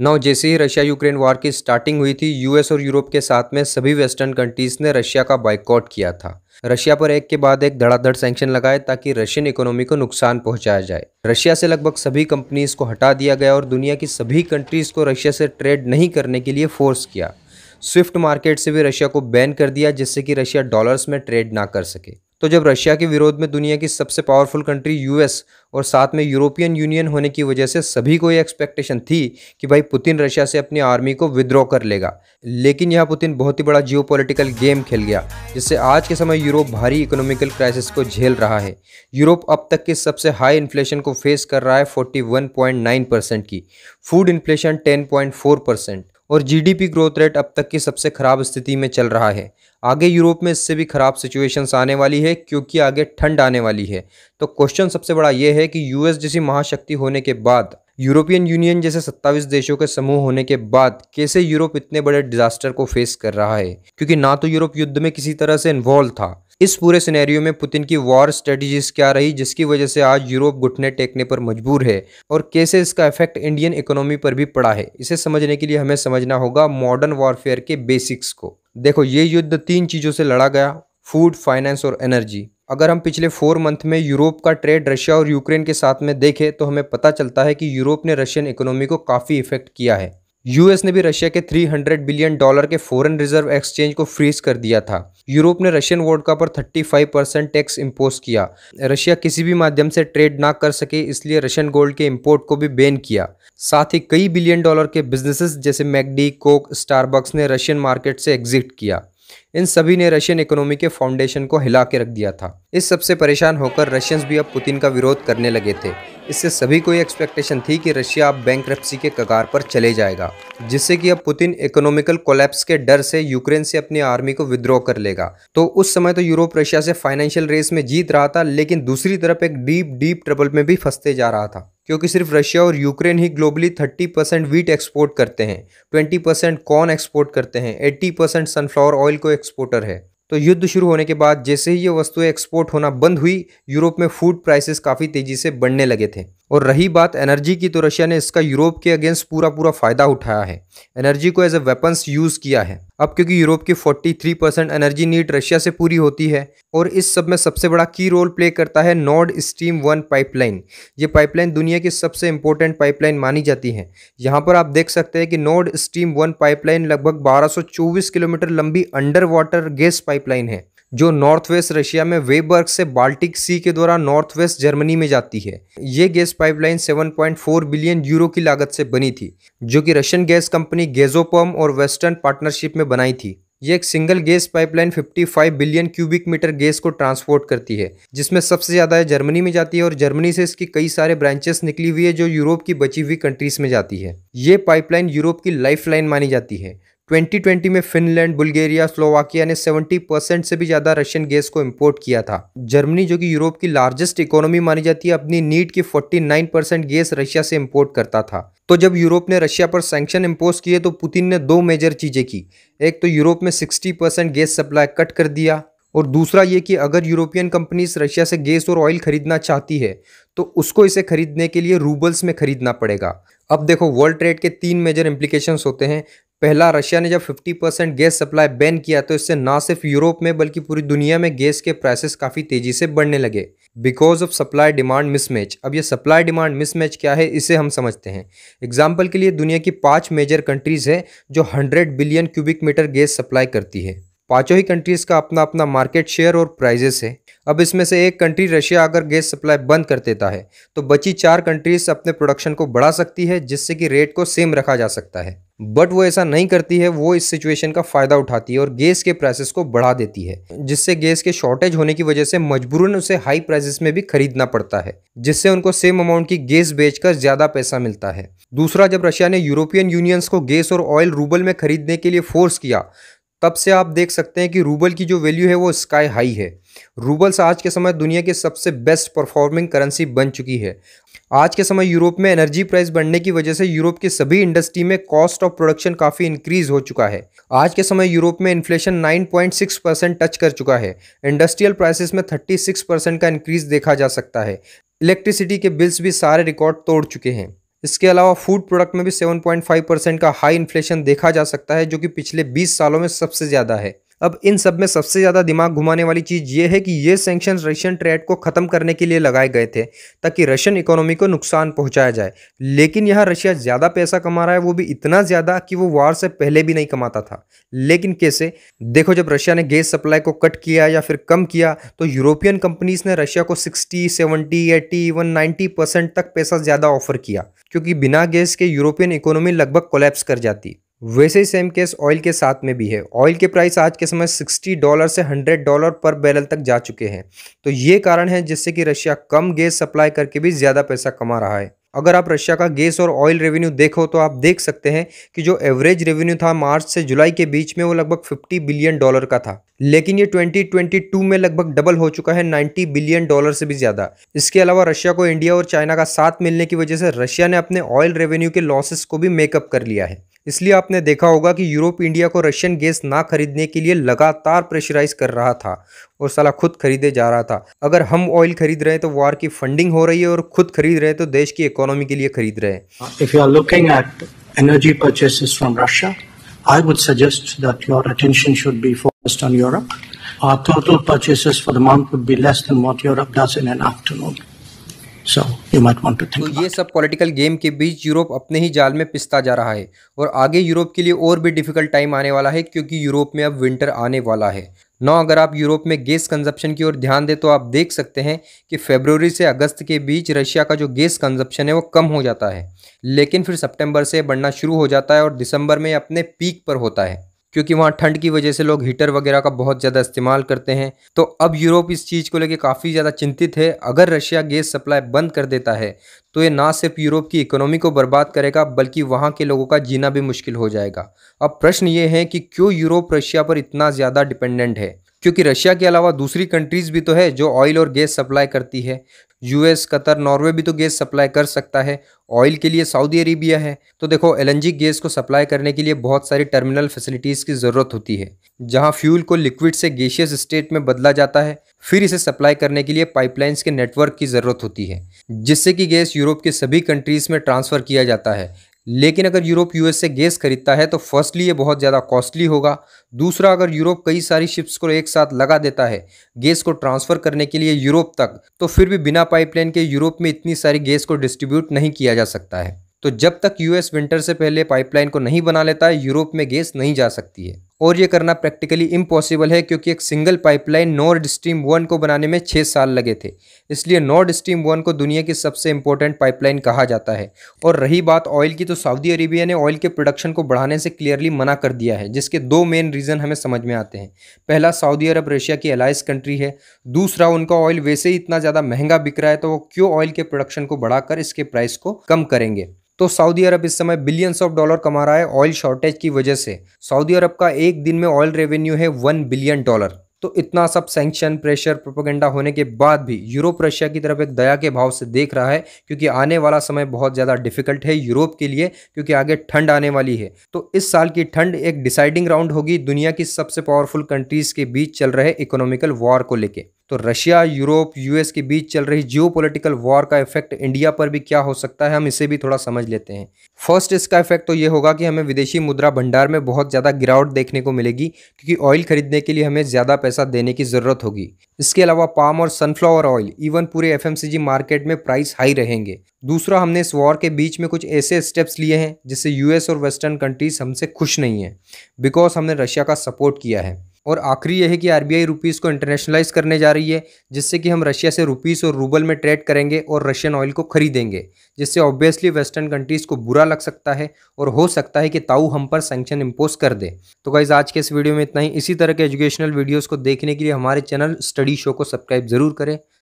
नौ जैसे ही Russia Ukraine war की स्टार्टिंग हुई थी यूएस और यूरोप के साथ में सभी वेस्टर्न कंट्रीज ने रशिया का बाइकआउट किया था रशिया पर एक के बाद एक धड़ाधड़ सैंक्शन लगाए ताकि रशियन इकोनॉमी को नुकसान पहुंचाया जाए रशिया से लगभग सभी कंपनीज को हटा दिया गया और दुनिया की सभी कंट्रीज को रशिया से ट्रेड नहीं करने के लिए फोर्स किया स्विफ्ट मार्केट से भी रशिया को बैन कर दिया जिससे कि रशिया डॉलर्स में ट्रेड ना कर सके तो जब रशिया के विरोध में दुनिया की सबसे पावरफुल कंट्री यूएस और साथ में यूरोपियन यूनियन होने की वजह से सभी को ये एक्सपेक्टेशन थी कि भाई पुतिन रशिया से अपनी आर्मी को विद्रॉ कर लेगा लेकिन यहाँ पुतिन बहुत ही बड़ा जियो गेम खेल गया जिससे आज के समय यूरोप भारी इकोनॉमिकल क्राइसिस को झेल रहा है यूरोप अब तक के सबसे हाई इन्फ्लेशन को फेस कर रहा है फोर्टी परसेंट की फूड इन्फ्लेशन टेन परसेंट और जीडीपी ग्रोथ रेट अब तक की सबसे ख़राब स्थिति में चल रहा है आगे यूरोप में इससे भी ख़राब सिचुएशंस आने वाली है क्योंकि आगे ठंड आने वाली है तो क्वेश्चन सबसे बड़ा ये है कि यूएस जैसी महाशक्ति होने के बाद यूरोपियन यूनियन जैसे 27 देशों के समूह होने के बाद कैसे यूरोप इतने बड़े डिजास्टर को फेस कर रहा है क्योंकि ना तो यूरोप युद्ध में किसी तरह से इन्वॉल्व था इस पूरे सिनेरियो में पुतिन की वॉर स्ट्रेटजीज क्या रही जिसकी वजह से आज यूरोप घुटने टेकने पर मजबूर है और कैसे इसका इफेक्ट इंडियन इकोनॉमी पर भी पड़ा है इसे समझने के लिए हमें समझना होगा मॉडर्न वॉरफेयर के बेसिक्स को देखो ये युद्ध तीन चीज़ों से लड़ा गया फूड फाइनेंस और एनर्जी अगर हम पिछले फोर मंथ में यूरोप का ट्रेड रशिया और यूक्रेन के साथ में देखें तो हमें पता चलता है कि यूरोप ने रशियन इकोनॉमी को काफ़ी इफेक्ट किया है यूएस ने भी रशिया के 300 बिलियन डॉलर के फॉरेन रिजर्व एक्सचेंज को फ्रीज कर दिया था यूरोप ने रशियन वोडका पर 35 परसेंट टैक्स इम्पोज किया रशिया किसी भी माध्यम से ट्रेड ना कर सके इसलिए रशियन गोल्ड के इम्पोर्ट को भी बैन किया साथ ही कई बिलियन डॉलर के बिजनेसेस जैसे मैकडी कोक स्टारबक्स ने रशियन मार्केट से एग्जिट किया इन सभी ने रशियन इकोनॉमी के फाउंडेशन को हिला के रख दिया था इस सबसे परेशान होकर रशियंस भी अब पुतिन का विरोध करने लगे थे इससे सभी को एक्सपेक्टेशन थी कि रशिया अब बैंक के कगार पर चले जाएगा जिससे कि अब पुतिन इकोनॉमिकल कोलैप्स के डर से यूक्रेन से अपनी आर्मी को विद्रॉ कर लेगा तो उस समय तो यूरोप रशिया से फाइनेंशियल रेस में जीत रहा था लेकिन दूसरी तरफ एक डीप डीप ट्रबल में भी फंसते जा रहा था क्योंकि सिर्फ रशिया और यूक्रेन ही ग्लोबली 30 परसेंट वीट एक्सपोर्ट करते हैं 20 परसेंट कॉर्न एक्सपोर्ट करते हैं 80 परसेंट सनफ्लावर ऑयल को एक्सपोर्टर है तो युद्ध शुरू होने के बाद जैसे ही ये वस्तुएं एक्सपोर्ट होना बंद हुई यूरोप में फूड प्राइसेस काफ़ी तेज़ी से बढ़ने लगे थे और रही बात एनर्जी की तो रशिया ने इसका यूरोप के अगेंस्ट पूरा पूरा फायदा उठाया है एनर्जी को एज ए वेपन्स यूज किया है अब क्योंकि यूरोप की 43 परसेंट एनर्जी नीड रशिया से पूरी होती है और इस सब में सबसे बड़ा की रोल प्ले करता है नॉर्ड स्ट्रीम वन पाइपलाइन ये पाइपलाइन दुनिया की सबसे इंपॉर्टेंट पाइपलाइन मानी जाती है यहाँ पर आप देख सकते हैं कि नॉर्ड स्ट्रीम वन पाइपलाइन लगभग बारह किलोमीटर लंबी अंडर वाटर गैस पाइपलाइन है जो नॉर्थ वेस्ट रशिया में वेबर्ग से बाल्टिक सी के द्वारा नॉर्थ वेस्ट जर्मनी में जाती है ये गैस पाइपलाइन 7.4 बिलियन यूरो की लागत से बनी थी जो कि रशियन गैस कंपनी गेजोपम और वेस्टर्न पार्टनरशिप में बनाई थी ये एक single gas pipeline 55 billion cubic meter gas को ट्रांसपोर्ट करती है जिसमें सबसे ज़्यादा जर्मनी में जाती है और जर्मनी से इसकी कई सारे ब्रांचेस निकली हुई है जो यूरोप की बची हुई कंट्रीज में जाती है ये पाइपलाइन यूरोप की लाइफलाइन मानी जाती है 2020 में फिनलैंड बुल्गेरिया स्लोवाकिया ने 70 परसेंट से भी ज़्यादा रशियन गैस को इंपोर्ट किया था जर्मनी जो कि यूरोप की लार्जेस्ट इकोनॉमी मानी जाती है अपनी नीड की 49 परसेंट गैस रशिया से इंपोर्ट करता था तो जब यूरोप ने रशिया पर सैंक्शन इम्पोज किए तो पुतिन ने दो मेजर चीज़ें की एक तो यूरोप में सिक्सटी गैस सप्लाई कट कर दिया और दूसरा ये कि अगर यूरोपियन कंपनीज रशिया से गैस और ऑयल खरीदना चाहती है तो उसको इसे खरीदने के लिए रूबल्स में खरीदना पड़ेगा अब देखो वर्ल्ड ट्रेड के तीन मेजर इम्प्लीकेशंस होते हैं पहला रशिया ने जब 50 परसेंट गैस सप्लाई बैन किया तो इससे ना सिर्फ यूरोप में बल्कि पूरी दुनिया में गैस के प्राइसेस काफ़ी तेज़ी से बढ़ने लगे because of supply demand mismatch अब ये सप्लाई डिमांड मिसमैच क्या है इसे हम समझते हैं एग्जाम्पल के लिए दुनिया की पाँच मेजर कंट्रीज़ है जो hundred billion cubic meter gas supply करती है पाँचों ही कंट्रीज़ का अपना अपना मार्केट शेयर और प्राइजेस है अब इसमें से एक कंट्री रशिया अगर गैस सप्लाई बंद कर देता है तो बची चार कंट्रीज अपने प्रोडक्शन को बढ़ा सकती है जिससे कि रेट को सेम रखा जा सकता है बट वो ऐसा नहीं करती है वो इस सिचुएशन का फ़ायदा उठाती है और गैस के प्राइसेस को बढ़ा देती है जिससे गैस के शॉर्टेज होने की वजह से मजबूरन उसे हाई प्राइसेस में भी खरीदना पड़ता है जिससे उनको सेम अमाउंट की गैस बेचकर ज़्यादा पैसा मिलता है दूसरा जब रशिया ने यूरोपियन यूनियंस को गैस और ऑयल रूबल में खरीदने के लिए फोर्स किया तब से आप देख सकते हैं कि रूबल की जो वैल्यू है वो स्काई हाई है रूबल्स आज के समय दुनिया की सबसे बेस्ट परफॉर्मिंग करेंसी बन चुकी है आज के समय यूरोप में एनर्जी प्राइस बढ़ने की वजह से यूरोप की सभी इंडस्ट्री में कॉस्ट ऑफ प्रोडक्शन काफ़ी इंक्रीज हो चुका है आज के समय यूरोप में इन्फ्लेशन 9.6 परसेंट टच कर चुका है इंडस्ट्रियल प्राइसेस में 36 परसेंट का इंक्रीज देखा जा सकता है इलेक्ट्रिसिटी के बिल्स भी सारे रिकॉर्ड तोड़ चुके हैं इसके अलावा फूड प्रोडक्ट में भी सेवन परसेंट का हाई इन्फ्लेशन देखा जा सकता है जो कि पिछले बीस सालों में सबसे ज़्यादा है अब इन सब में सबसे ज़्यादा दिमाग घुमाने वाली चीज़ ये है कि ये सेंक्शन रशियन ट्रेड को ख़त्म करने के लिए लगाए गए थे ताकि रशियन इकोनॉमी को नुकसान पहुंचाया जाए लेकिन यहाँ रशिया ज़्यादा पैसा कमा रहा है वो भी इतना ज़्यादा कि वो वार से पहले भी नहीं कमाता था लेकिन कैसे देखो जब रशिया ने गैस सप्लाई को कट किया या फिर कम किया तो यूरोपियन कंपनीज़ ने रशिया को sixty seventy eighty even ninety तक पैसा ज़्यादा ऑफर किया क्योंकि बिना गैस के यूरोपियन इकोनॉमी लगभग कोलेप्स कर जाती वैसे ही सेम केस ऑयल के साथ में भी है ऑयल के प्राइस आज के समय 60 डॉलर से 100 डॉलर पर बैरल तक जा चुके हैं तो ये कारण है जिससे कि रशिया कम गैस सप्लाई करके भी ज़्यादा पैसा कमा रहा है अगर आप रशिया का गैस और ऑयल रेवेन्यू देखो तो आप देख सकते हैं कि जो एवरेज रेवेन्यू था मार्च से जुलाई के बीच में वो लगभग 50 बिलियन डॉलर का था लेकिन ये 2022 में लगभग डबल हो चुका है 90 बिलियन डॉलर से भी ज़्यादा इसके अलावा रशिया को इंडिया और चाइना का साथ मिलने की वजह से रशिया ने अपने ऑयल रेवेन्यू के लॉसेस को भी मेकअप कर लिया है इसलिए आपने देखा होगा कि यूरोप इंडिया को रशियन गैस ना खरीदने के लिए लगातार प्रेशराइज कर रहा था और साला खुद खरीदे जा रहा था अगर हम ऑयल खरीद रहे हैं तो वार की फंडिंग हो रही है और खुद खरीद रहे हैं तो देश की इकोनॉमी के लिए खरीद रहे हैं Our total purchases for the month would be less than what Europe does in an afternoon. So you might want to think तो ये सब पॉलिटिकल गेम के बीच यूरोप अपने ही जाल में पिसता जा रहा है और आगे यूरोप के लिए और भी डिफिकल्ट टाइम आने वाला है क्योंकि यूरोप में अब विंटर आने वाला है नौ अगर आप यूरोप में गैस कंजप्शन की ओर ध्यान दें तो आप देख सकते हैं कि फेबरवरी से अगस्त के बीच रशिया का जो गैस कंजप्शन है वो कम हो जाता है लेकिन फिर सितंबर से बढ़ना शुरू हो जाता है और दिसंबर में अपने पीक पर होता है क्योंकि वहाँ ठंड की वजह से लोग हीटर वगैरह का बहुत ज़्यादा इस्तेमाल करते हैं तो अब यूरोप इस चीज़ को लेकर काफ़ी ज़्यादा चिंतित है अगर रशिया गैस सप्लाई बंद कर देता है तो ये ना सिर्फ यूरोप की इकोनॉमी को बर्बाद करेगा बल्कि वहाँ के लोगों का जीना भी मुश्किल हो जाएगा अब प्रश्न ये है कि क्यों यूरोप रशिया पर इतना ज़्यादा डिपेंडेंट है क्योंकि रशिया के अलावा दूसरी कंट्रीज़ भी तो है जो ऑयल और गैस सप्लाई करती है यूएस कतर नॉर्वे भी तो गैस सप्लाई कर सकता है ऑयल के लिए सऊदी अरेबिया है तो देखो एलएनजी गैस को सप्लाई करने के लिए बहुत सारी टर्मिनल फैसिलिटीज़ की ज़रूरत होती है जहां फ्यूल को लिक्विड से गैशियस स्टेट में बदला जाता है फिर इसे सप्लाई करने के लिए पाइपलाइंस के नेटवर्क की ज़रूरत होती है जिससे कि गैस यूरोप के सभी कंट्रीज़ में ट्रांसफ़र किया जाता है लेकिन अगर यूरोप यूएस से गैस खरीदता है तो फर्स्टली ये बहुत ज़्यादा कॉस्टली होगा दूसरा अगर यूरोप कई सारी शिप्स को एक साथ लगा देता है गैस को ट्रांसफ़र करने के लिए यूरोप तक तो फिर भी बिना पाइपलाइन के यूरोप में इतनी सारी गैस को डिस्ट्रीब्यूट नहीं किया जा सकता है तो जब तक यूएस विंटर से पहले पाइपलाइन को नहीं बना लेता है यूरोप में गैस नहीं जा सकती है और ये करना प्रैक्टिकली इम्पॉसिबल है क्योंकि एक single pipeline Nord Stream one को बनाने में छः साल लगे थे इसलिए नॉर्ड स्ट्रीम वन को दुनिया की सबसे इम्पोर्टेंट पाइपलाइन कहा जाता है और रही बात ऑयल की तो सऊदी अरेबिया ने ऑयल के प्रोडक्शन को बढ़ाने से क्लियरली मना कर दिया है जिसके दो मेन रीज़न हमें समझ में आते हैं पहला सऊदी अरब रशिया की अलाइस कंट्री है दूसरा उनका ऑयल वैसे ही इतना ज़्यादा महंगा बिक रहा है तो वो क्यों ऑयल के प्रोडक्शन को बढ़ाकर इसके प्राइस को कम करेंगे तो सऊदी अरब इस समय बिलियंस ऑफ डॉलर कमा रहा है ऑयल शॉर्टेज की वजह से सऊदी अरब का एक दिन में ऑयल रेवेन्यू है वन बिलियन डॉलर तो इतना सब सैंक्शन प्रेशर प्रोपोगेंडा होने के बाद भी यूरोप रशिया की तरफ एक दया के भाव से देख रहा है क्योंकि आने वाला समय बहुत ज़्यादा डिफिकल्ट है यूरोप के लिए क्योंकि आगे ठंड आने वाली है तो इस साल की ठंड एक डिसाइडिंग राउंड होगी दुनिया की सबसे पावरफुल कंट्रीज़ के बीच चल रहे इकोनॉमिकल वॉर को लेकर तो रशिया यूरोप यूएस के बीच चल रही जियोपॉलिटिकल वॉर का इफेक्ट इंडिया पर भी क्या हो सकता है हम इसे भी थोड़ा समझ लेते हैं फर्स्ट इसका इफेक्ट तो ये होगा कि हमें विदेशी मुद्रा भंडार में बहुत ज़्यादा गिरावट देखने को मिलेगी क्योंकि ऑयल खरीदने के लिए हमें ज़्यादा पैसा देने की ज़रूरत होगी इसके अलावा पाम और सनफ्लावर ऑयल इवन पूरे एफ मार्केट में प्राइस हाई रहेंगे दूसरा हमने इस वॉर के बीच में कुछ ऐसे स्टेप्स लिए हैं जिससे यूएस और वेस्टर्न कंट्रीज हमसे खुश नहीं है बिकॉज हमने रशिया का सपोर्ट किया है और आखिरी यह है कि आर बी को इंटरनेशनलाइज करने जा रही है जिससे कि हम रशिया से रुपीज़ और रूबल में ट्रेड करेंगे और रशियन ऑयल को खरीदेंगे जिससे ऑब्वियसली वेस्टर्न कंट्रीज़ को बुरा लग सकता है और हो सकता है कि ताऊ हम पर सेंक्शन इम्पोज कर दे तो गाइज़ आज के इस वीडियो में इतना ही इसी तरह के एजुकेशनल वीडियोज़ को देखने के लिए हमारे चैनल स्टडी शो को सब्सक्राइब ज़रूर करें